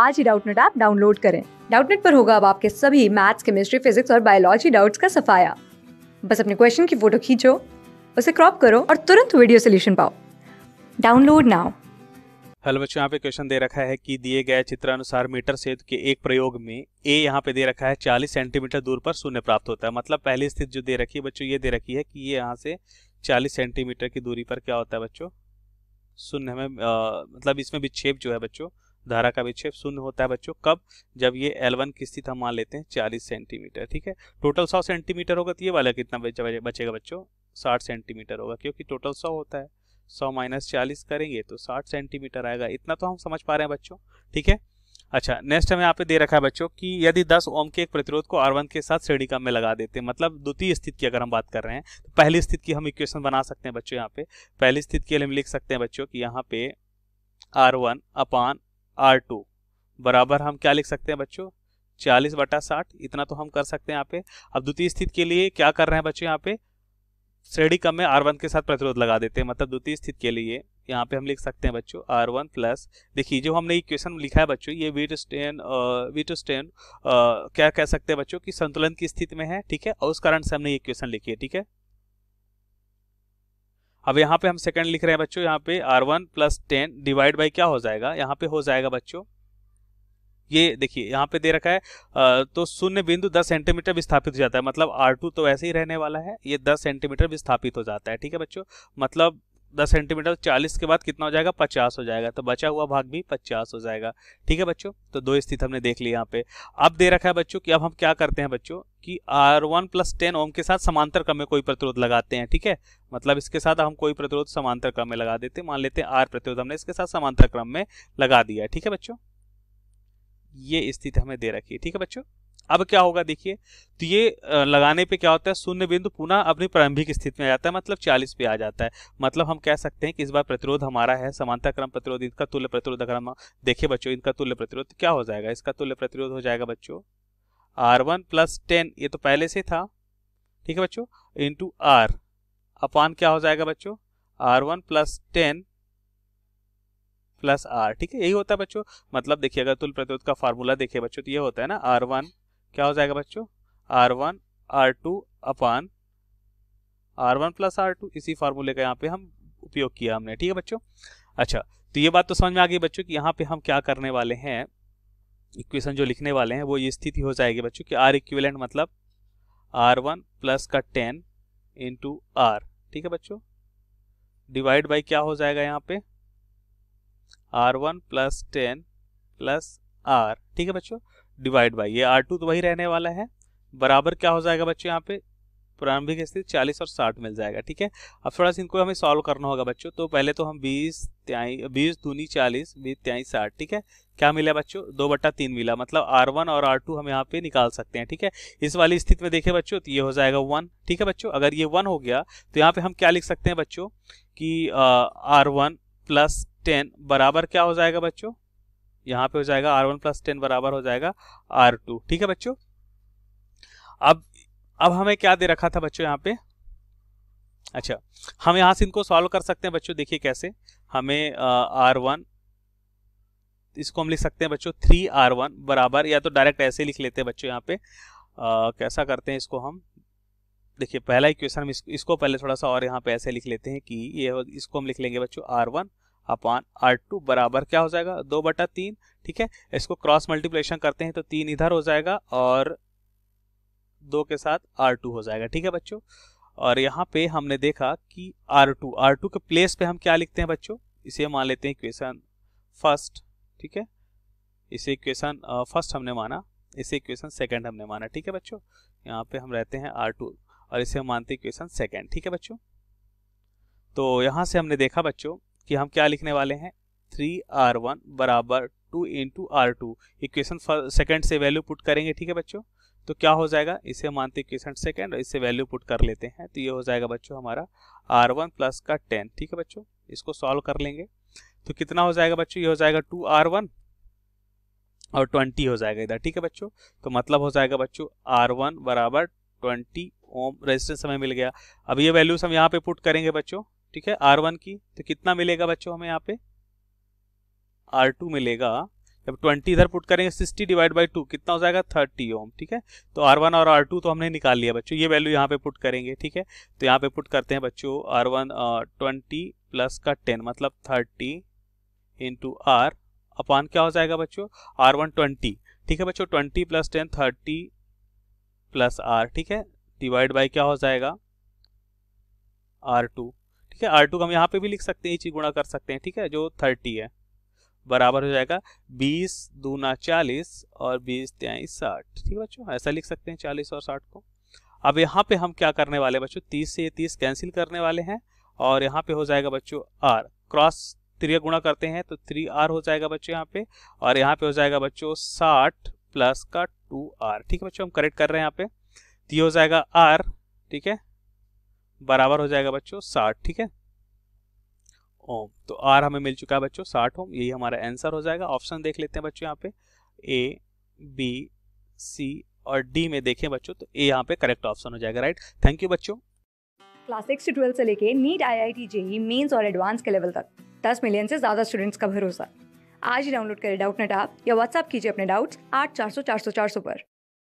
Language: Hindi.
आज ही डाउटनेट ऐप डाउनलोड करें डाउटनेट पर होगा अब आपके सभी मैथ्स केमिस्ट्री फिजिक्स और बायोलॉजी डाउट्स का सफाया बस अपने क्वेश्चन की फोटो खींचो उसे क्रॉप करो और तुरंत वीडियो सोल्यूशन पाओ डाउनलोड नाउ हेलो बच्चों यहाँ पे क्वेश्चन दे रखा है कि दिए गए चित्र अनुसार मीटर सेतु के एक प्रयोग में ए यहाँ पे दे रखा है 40 सेंटीमीटर दूर पर शून्य प्राप्त होता है मतलब पहली स्थिति जो दे रखी है बच्चों ये दे रखी है कि ये यहाँ से 40 सेंटीमीटर की दूरी पर क्या होता है बच्चों शून्य में आ, मतलब इसमें विक्षेप जो है बच्चों धारा का विक्षेप शून्य होता है बच्चों कब जब ये L1 की स्थिति हम मान लेते हैं 40 सेंटीमीटर ठीक है टोटल 100 सेंटीमीटर होगा तो ये वाला कितना बचेगा बच्चों 60 सेंटीमीटर होगा क्योंकि टोटल 100 होता है 100 माइनस चालीस करेंगे तो 60 सेंटीमीटर आएगा इतना तो हम समझ पा रहे हैं बच्चों ठीक है अच्छा नेक्स्ट हमें यहाँ पे दे रखा है बच्चों कि यदि 10 ओम के एक प्रतिरोध को आर के साथ श्रेणी क्रम में लगा देते हैं मतलब द्वितीय स्थिति की अगर हम बात कर रहे हैं तो पहली स्थिति की हम इक्वेशन बना सकते हैं बच्चों यहाँ पे पहली स्थिति के लिए हम लिख सकते हैं बच्चों की यहाँ पे R one upon R two बराबर हम क्या लिख सकते हैं बच्चों चालीस बटा साठ इतना तो हम कर सकते हैं यहाँ पे अब द्वितीय स्थिति के लिए क्या कर रहे हैं बच्चों यहाँ पे श्रेणी कम में आर वन के साथ प्रतिरोध लगा देते हैं मतलब द्वितीय स्थिति के लिए यहाँ पे हम लिख सकते हैं बच्चों आर वन प्लस देखिए जो हमने इक्वेशन लिखा है बच्चों ये वीट स्टेन वीट स्टेन क्या कह सकते हैं बच्चों की संतुलन की स्थिति में है ठीक है और उस कारण से हमने ये इक्वेशन लिखी है ठीक है अब यहाँ पे हम सेकंड लिख रहे हैं बच्चों यहाँ पे R one plus ten divide by क्या हो जाएगा यहाँ पे हो जाएगा बच्चों ये देखिए यहाँ पे दे रखा है तो शून्य बिंदु दस सेंटीमीटर विस्थापित हो जाता है मतलब आर टू तो वैसे ही रहने वाला है ये दस सेंटीमीटर विस्थापित हो जाता है ठीक है बच्चों मतलब दस सेंटीमीटर चालीस के बाद कितना हो जाएगा पचास हो जाएगा तो बचा हुआ भाग भी पचास हो जाएगा ठीक है बच्चों तो दो स्थिति हमने देख ली यहाँ पे अब दे रखा है बच्चों कि अब हम क्या करते हैं बच्चों कि R one plus ten ohm के साथ समांतर क्रम में कोई प्रतिरोध लगाते हैं ठीक है मतलब इसके साथ हम कोई प्रतिरोध समांतर क्रम में लगा देते हैं मान लेते हैं आर प्रतिरोध हमने इसके साथ समांतर क्रम में लगा दिया ठीक है बच्चों ये स्थिति हमें दे रखी है ठीक है बच्चों अब क्या होगा देखिए तो ये लगाने पे क्या होता है शून्य बिंदु पुनः अपनी प्रारंभिक स्थिति में आ जाता है मतलब 40 पे आ जाता है मतलब हम कह सकते हैं कि इस बार प्रतिरोध हमारा है समानता क्रम प्रतिरोध इनका तुल्य प्रतिरोध अगर हम देखे बच्चों इनका तुल्य प्रतिरोध तो क्या हो जाएगा इसका तुल्य प्रतिरोध हो जाएगा बच्चों आर वन प्लस टेन ये तो पहले से था ठीक है बच्चो इंटू आर अपान क्या हो जाएगा बच्चों R one plus ten plus R ठीक है यही होता है बच्चों मतलब देखिए अगर तुल प्रतिरोध का फार्मूला देखिए बच्चों तो ये होता है ना आर वन क्या हो जाएगा बच्चों R one R two upon R one plus R two इसी फार्मूले का यहाँ पे हम उपयोग किया हमने ठीक है बच्चों अच्छा तो ये बात तो समझ में आ गई बच्चों कि यहाँ पे हम क्या करने वाले हैं इक्वेशन जो लिखने वाले हैं वो ये स्थिति हो जाएगी बच्चों कि आर इक्विवेलेंट मतलब आर वन प्लस का टेन इंटू आर ठीक है बच्चों डिवाइड बाई क्या हो जाएगा यहाँ पे R one plus ten plus R ठीक है बच्चों डिवाइड बाई ये आर टू तो वही रहने वाला है बराबर क्या हो जाएगा बच्चों यहाँ पे प्रारंभिक स्थिति चालीस और साठ मिल जाएगा ठीक है अब थोड़ा सा इनको हमें सॉल्व करना होगा बच्चों तो पहले तो हम बीस त्याई बीस दूनी चालीस बीस त्याई साठ ठीक है क्या मिला बच्चों दो बट्टा तीन मिला मतलब आर वन और आर टू हम यहाँ पे निकाल सकते हैं ठीक है इस वाली स्थिति में देखे बच्चों तो ये हो जाएगा वन ठीक है बच्चों अगर ये वन हो गया तो यहाँ पे हम क्या लिख सकते हैं बच्चों की आर वन प्लस टेन बराबर क्या हो जाएगा बच्चों यहाँ पे हो जाएगा आर वन प्लस टेन बराबर हो जाएगा आर टू ठीक है बच्चों अब अब हमें क्या दे रखा था बच्चों यहाँ पे अच्छा हम यहाँ से इनको सॉल्व कर सकते हैं बच्चों देखिए कैसे हमें आर वन इसको हम लिख सकते हैं बच्चों थ्री आर वन बराबर या तो डायरेक्ट ऐसे लिख लेते हैं बच्चों यहाँ पे आ, कैसा करते हैं इसको हम देखिए पहला इक्वेशन हम इसको, इसको पहले थोड़ा सा और यहाँ पे ऐसे लिख लेते हैं कि ये इसको हम लिख लेंगे बच्चों R one upon R two बराबर क्या हो जाएगा दो बटा तीन ठीक है इसको क्रॉस मल्टीप्लेशन करते हैं तो तीन इधर हो जाएगा और दो के साथ आर टू हो जाएगा ठीक है बच्चों और यहाँ पे हमने देखा कि आर टू आर टू के प्लेस पे हम क्या लिखते हैं बच्चों इसे मान लेते हैं इक्वेशन फर्स्ट ठीक है इसे इक्वेशन फर्स्ट हमने माना इसे इक्वेशन सेकेंड हमने माना ठीक है बच्चों यहाँ पे हम रहते हैं आर टू और इसे हम मानते हैं इक्वेशन सेकेंड ठीक है बच्चों तो यहाँ से हमने देखा बच्चों कि हम क्या लिखने वाले हैं थ्री आर वन बराबर two into R two equation second से वैल्यू पुट करेंगे ठीक है बच्चों तो क्या हो जाएगा इसे मानते इक्वेशन सेकेंड और इसे वैल्यू पुट कर लेते हैं तो ये हो जाएगा बच्चों हमारा आर वन प्लस का टेन ठीक है बच्चों इसको सॉल्व कर लेंगे तो कितना हो जाएगा बच्चों ये हो जाएगा टू आर वन और ट्वेंटी हो जाएगा इधर ठीक है बच्चों तो मतलब हो जाएगा बच्चों आर वन बराबर ट्वेंटी ओम रेजिस्टेंस हमें मिल गया अब ये वैल्यूज हम यहाँ पे पुट करेंगे बच्चों ठीक है आर वन की तो कितना मिलेगा बच्चों हमें यहाँ पे आर टू मिलेगा जब ट्वेंटी इधर पुट करेंगे सिक्सटी डिवाइड बाई टू कितना हो जाएगा थर्टी ओम ठीक है तो आर वन और आर टू तो हमने निकाल लिया बच्चों ये वैल्यू यहाँ पे पुट करेंगे ठीक है तो यहाँ पे पुट करते हैं बच्चों आर वन ट्वेंटी प्लस का टेन मतलब थर्टी इंटू आर अपान क्या हो जाएगा बच्चों आर वन ट्वेंटी ठीक है बच्चों twenty plus ten thirty plus R ठीक है डिवाइड बाई क्या हो जाएगा आर टू ठीक है आर टू का हम यहाँ पे भी लिख सकते हैं इसी चीज गुणा कर सकते हैं ठीक है जो थर्टी है बराबर हो जाएगा बीस दूना चालीस और बीस तेईस साठ ठीक है बच्चों ऐसा लिख सकते हैं चालीस और साठ को अब यहाँ पे हम क्या करने वाले बच्चों तीस से तीस कैंसिल करने वाले हैं और यहाँ पे हो जाएगा बच्चों आर क्रॉस थ्री गुणा करते हैं तो थ्री आर हो जाएगा बच्चों यहाँ पे और यहाँ पे हो जाएगा बच्चों साठ प्लस का टू आर ठीक है बच्चों हम करेक्ट कर रहे हैं यहाँ पे तो हो जाएगा आर ठीक है बराबर हो जाएगा बच्चों साठ ठीक है ओम तो आर हमें मिल चुका है बच्चों साठ ओम यही हमारा आंसर हो जाएगा ऑप्शन देख लेते हैं बच्चों यहाँ पे ए बी सी और डी में देखें बच्चों तो ए यहाँ पे करेक्ट ऑप्शन हो जाएगा राइट थैंक यू बच्चों क्लास सिक्स से ट्वेल्थ से लेके NEET I I T JEE Mains और एडवांस के लेवल तक दस मिलियन से ज्यादा स्टूडेंट्स का भरोसा आज ही डाउनलोड करें डाउट नेट आप या व्हाट्सअप कीजिए अपने डाउट्स आठ चार सौ चार सौ चार सौ पर